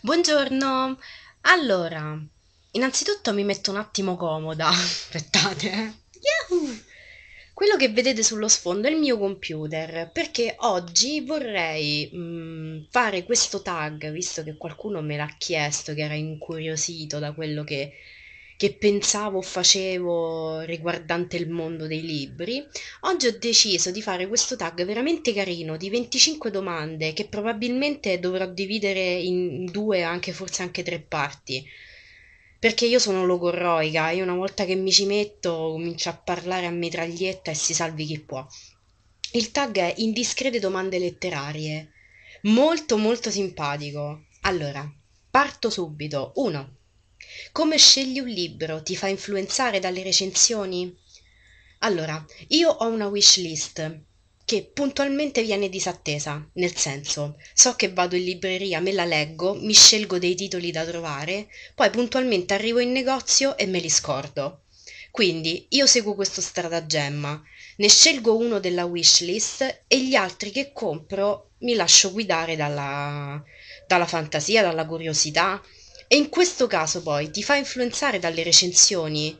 Buongiorno. Allora, innanzitutto mi metto un attimo comoda. Aspettate. eh. Yahoo! Quello che vedete sullo sfondo è il mio computer, perché oggi vorrei mm, fare questo tag, visto che qualcuno me l'ha chiesto, che era incuriosito da quello che che pensavo o facevo riguardante il mondo dei libri, oggi ho deciso di fare questo tag veramente carino di 25 domande che probabilmente dovrò dividere in due, anche forse anche tre parti. Perché io sono logorroica e una volta che mi ci metto comincio a parlare a mitraglietta e si salvi chi può. Il tag è Indiscrete domande letterarie. Molto molto simpatico. Allora, parto subito. 1. Come scegli un libro? Ti fa influenzare dalle recensioni? Allora, io ho una wish list che puntualmente viene disattesa, nel senso, so che vado in libreria, me la leggo, mi scelgo dei titoli da trovare, poi puntualmente arrivo in negozio e me li scordo. Quindi io seguo questo stratagemma, ne scelgo uno della wishlist e gli altri che compro mi lascio guidare dalla, dalla fantasia, dalla curiosità, e in questo caso poi ti fa influenzare dalle recensioni?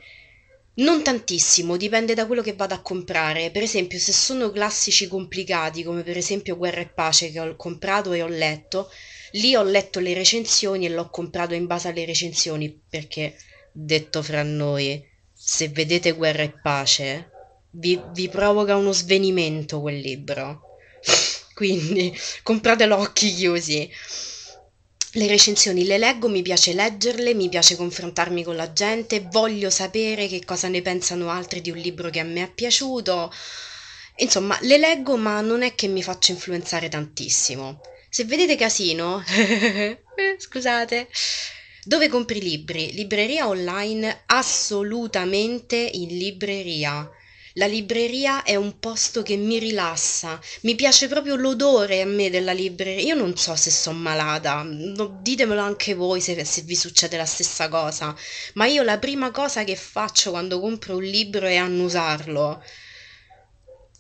Non tantissimo, dipende da quello che vado a comprare. Per esempio, se sono classici complicati, come per esempio Guerra e Pace che ho comprato e ho letto, lì ho letto le recensioni e l'ho comprato in base alle recensioni, perché detto fra noi, se vedete Guerra e Pace, vi, vi provoca uno svenimento quel libro. Quindi compratelo a occhi chiusi. Le recensioni le leggo, mi piace leggerle, mi piace confrontarmi con la gente, voglio sapere che cosa ne pensano altri di un libro che a me è piaciuto. Insomma, le leggo, ma non è che mi faccio influenzare tantissimo. Se vedete Casino, scusate, dove compri libri? Libreria online? Assolutamente in libreria. La libreria è un posto che mi rilassa, mi piace proprio l'odore a me della libreria. Io non so se sono malata, ditemelo anche voi se, se vi succede la stessa cosa, ma io la prima cosa che faccio quando compro un libro è annusarlo.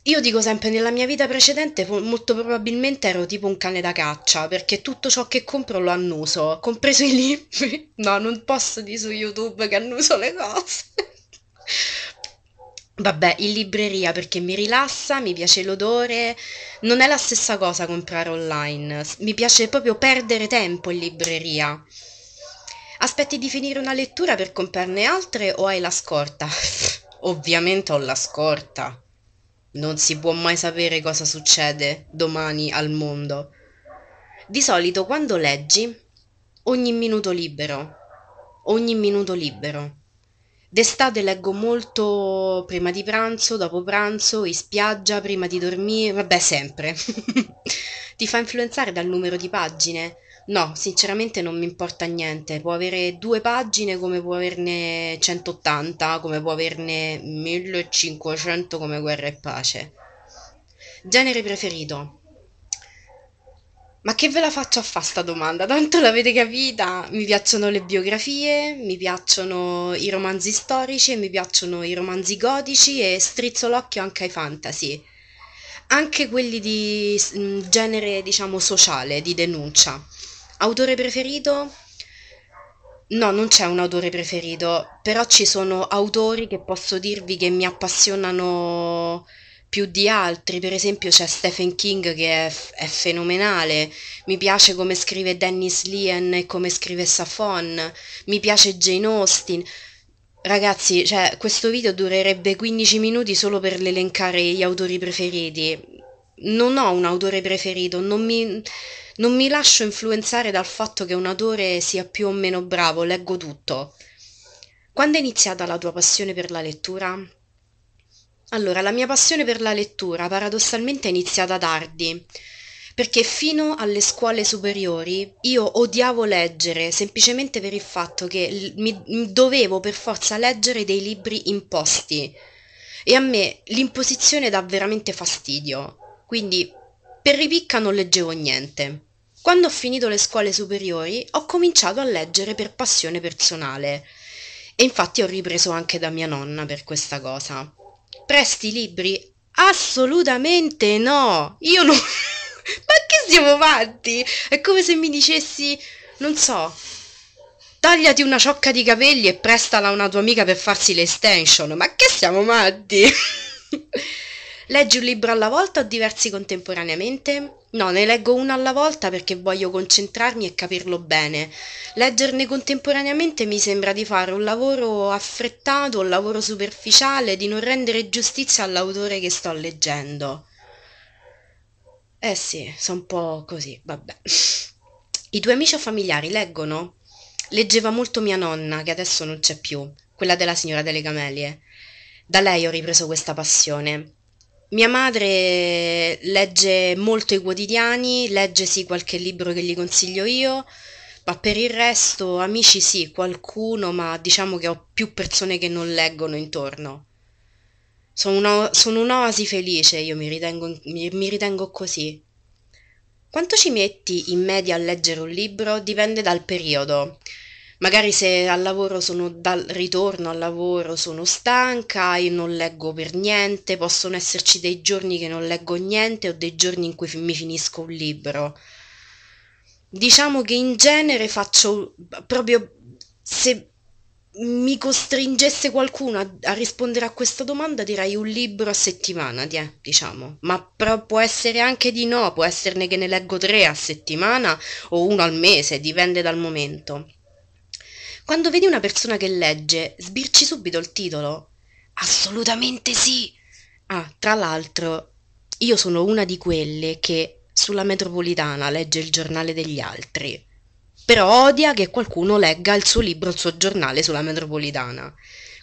Io dico sempre, nella mia vita precedente molto probabilmente ero tipo un cane da caccia, perché tutto ciò che compro lo annuso, compreso i libri. No, non posso dire su YouTube che annuso le cose. Vabbè, in libreria perché mi rilassa, mi piace l'odore, non è la stessa cosa comprare online, mi piace proprio perdere tempo in libreria. Aspetti di finire una lettura per comprarne altre o hai la scorta? Ovviamente ho la scorta. Non si può mai sapere cosa succede domani al mondo. Di solito quando leggi, ogni minuto libero, ogni minuto libero. D'estate leggo molto prima di pranzo, dopo pranzo, in spiaggia, prima di dormire, vabbè, sempre. Ti fa influenzare dal numero di pagine? No, sinceramente non mi importa niente. Può avere due pagine come può averne 180, come può averne 1500 come Guerra e Pace. Genere preferito? Ma che ve la faccio a fa' sta domanda? Tanto l'avete capita, mi piacciono le biografie, mi piacciono i romanzi storici, mi piacciono i romanzi gotici e strizzo l'occhio anche ai fantasy, anche quelli di mm, genere, diciamo, sociale, di denuncia. Autore preferito? No, non c'è un autore preferito, però ci sono autori che posso dirvi che mi appassionano più di altri, per esempio c'è Stephen King che è, è, fenomenale, mi piace come scrive Dennis Lien e come scrive Safon, mi piace Jane Austen. Ragazzi, cioè, questo video durerebbe 15 minuti solo per l'elencare gli autori preferiti. Non ho un autore preferito, non mi, non mi lascio influenzare dal fatto che un autore sia più o meno bravo, leggo tutto. Quando è iniziata la tua passione per la lettura? Allora, la mia passione per la lettura paradossalmente è iniziata tardi, perché fino alle scuole superiori io odiavo leggere, semplicemente per il fatto che mi dovevo per forza leggere dei libri imposti e a me l'imposizione dà veramente fastidio, quindi per ripicca non leggevo niente. Quando ho finito le scuole superiori ho cominciato a leggere per passione personale e infatti ho ripreso anche da mia nonna per questa cosa presti libri assolutamente no io non ma che siamo pazzi è come se mi dicessi non so tagliati una ciocca di capelli e prestala a una tua amica per farsi le extension ma che siamo matti Leggi un libro alla volta o diversi contemporaneamente? No, ne leggo uno alla volta perché voglio concentrarmi e capirlo bene. Leggerne contemporaneamente mi sembra di fare un lavoro affrettato, un lavoro superficiale, di non rendere giustizia all'autore che sto leggendo. Eh sì, so un po' così, vabbè. I tuoi amici o familiari leggono? Leggeva molto mia nonna, che adesso non c'è più, quella della signora delle camelie. Da lei ho ripreso questa passione. Mia madre legge molto i quotidiani, legge sì qualche libro che gli consiglio io, ma per il resto amici sì, qualcuno, ma diciamo che ho più persone che non leggono intorno. Sono, una, sono un'oasi felice, io mi ritengo, mi, mi ritengo così. Quanto ci metti in media a leggere un libro dipende dal periodo. Magari se al lavoro sono dal ritorno al lavoro sono stanca e non leggo per niente, possono esserci dei giorni che non leggo niente o dei giorni in cui mi finisco un libro. Diciamo che in genere faccio proprio se mi costringesse qualcuno a, a, rispondere a questa domanda, direi un libro a settimana, die, eh, diciamo. Ma però può essere anche di no, può esserne che ne leggo tre a settimana o uno al mese, dipende dal momento quando vedi una persona che legge, sbirci subito il titolo? Assolutamente sì! Ah, tra l'altro, io sono una di quelle che sulla metropolitana legge il giornale degli altri, però odia che qualcuno legga il suo libro, il suo giornale sulla metropolitana.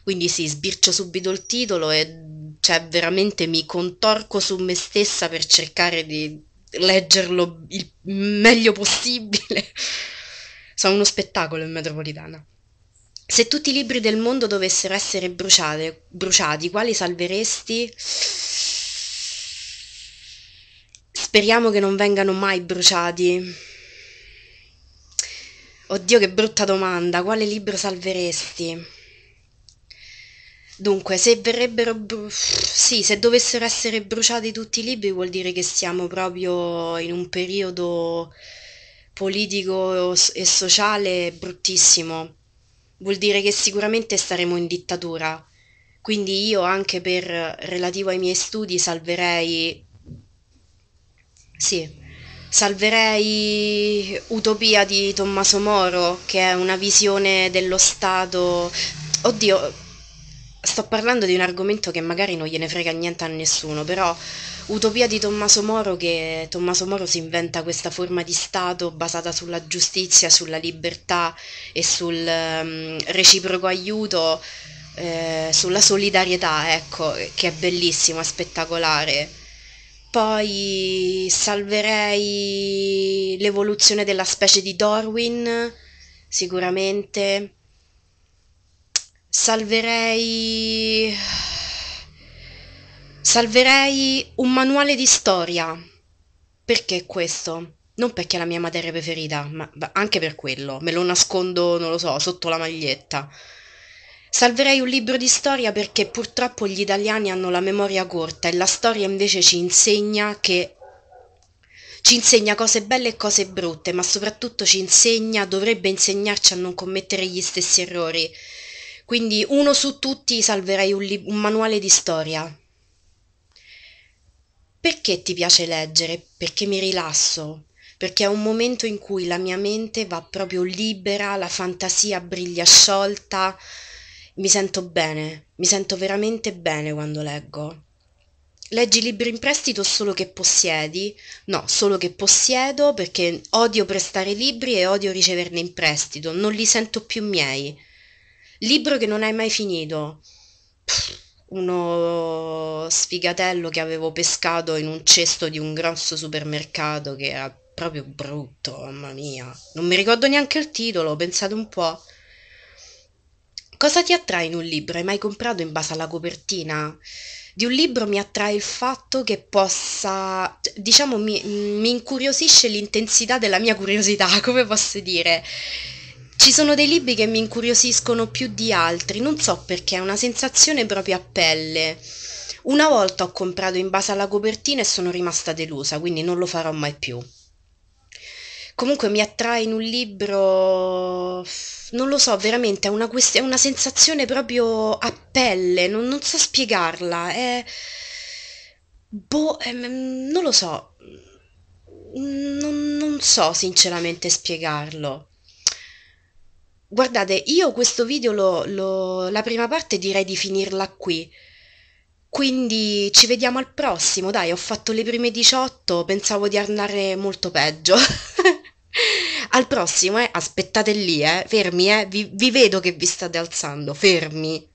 Quindi sì, sbircio subito il titolo e cioè veramente mi contorco su me stessa per cercare di leggerlo il meglio possibile. Sono uno spettacolo in metropolitana. Se tutti i libri del mondo dovessero essere bruciate, bruciati, quali salveresti? Speriamo che non vengano mai bruciati. Oddio, che brutta domanda. Quale libro salveresti? Dunque, se verrebbero... Bru- sì, se dovessero essere bruciati tutti i libri vuol dire che siamo proprio in un periodo politico e sociale bruttissimo vuol dire che sicuramente staremo in dittatura. Quindi io anche per relativo ai miei studi salverei sì, salverei Utopia di Tommaso Moro, che è una visione dello Stato. Oddio, sto parlando di un argomento che magari non gliene frega niente a nessuno, però Utopia di Tommaso Moro che Tommaso Moro si inventa questa forma di Stato basata sulla giustizia, sulla libertà e sul um, reciproco aiuto, eh, sulla solidarietà, ecco, che è bellissimo, è spettacolare. Poi salverei l'evoluzione della specie di Darwin, sicuramente salverei... Salverei un manuale di storia. Perché questo? Non perché è la mia materia preferita, ma anche per quello. Me lo nascondo, non lo so, sotto la maglietta. Salverei un libro di storia perché purtroppo gli italiani hanno la memoria corta e la storia invece ci insegna che ci insegna cose belle e cose brutte, ma soprattutto ci insegna, dovrebbe insegnarci a non commettere gli stessi errori quindi uno su tutti salverei un, li- un manuale di storia. Perché ti piace leggere? Perché mi rilasso? Perché è un momento in cui la mia mente va proprio libera, la fantasia briglia sciolta. Mi sento bene, mi sento veramente bene quando leggo. Leggi libri in prestito solo che possiedi? No, solo che possiedo perché odio prestare libri e odio riceverne in prestito, non li sento più miei. Libro che non hai mai finito. uno sfigatello che avevo pescato in un cesto di un grosso supermercato che era proprio brutto, mamma mia. Non mi ricordo neanche il titolo, pensate un po'. Cosa ti attrae in un libro? Hai mai comprato in base alla copertina? Di un libro mi attrae il fatto che possa, diciamo, mi, mi incuriosisce l'intensità della mia curiosità, come posso dire? Ci sono dei libri che mi incuriosiscono più di altri, non so perché, è una sensazione proprio a pelle. Una volta ho comprato in base alla copertina e sono rimasta delusa, quindi non lo farò mai più. Comunque mi attrae in un libro, non lo so, veramente è una, quest- è una sensazione proprio a pelle, non, non so spiegarla, è... Boh, è... Ehm, non lo so, non, non so sinceramente spiegarlo. Guardate, io questo video lo, lo- la prima parte direi di finirla qui. Quindi ci vediamo al prossimo. Dai, ho fatto le prime 18, pensavo di andare molto peggio. Al prossimo, eh, aspettate lì, eh, fermi, eh, vi, vi vedo che vi state alzando, fermi.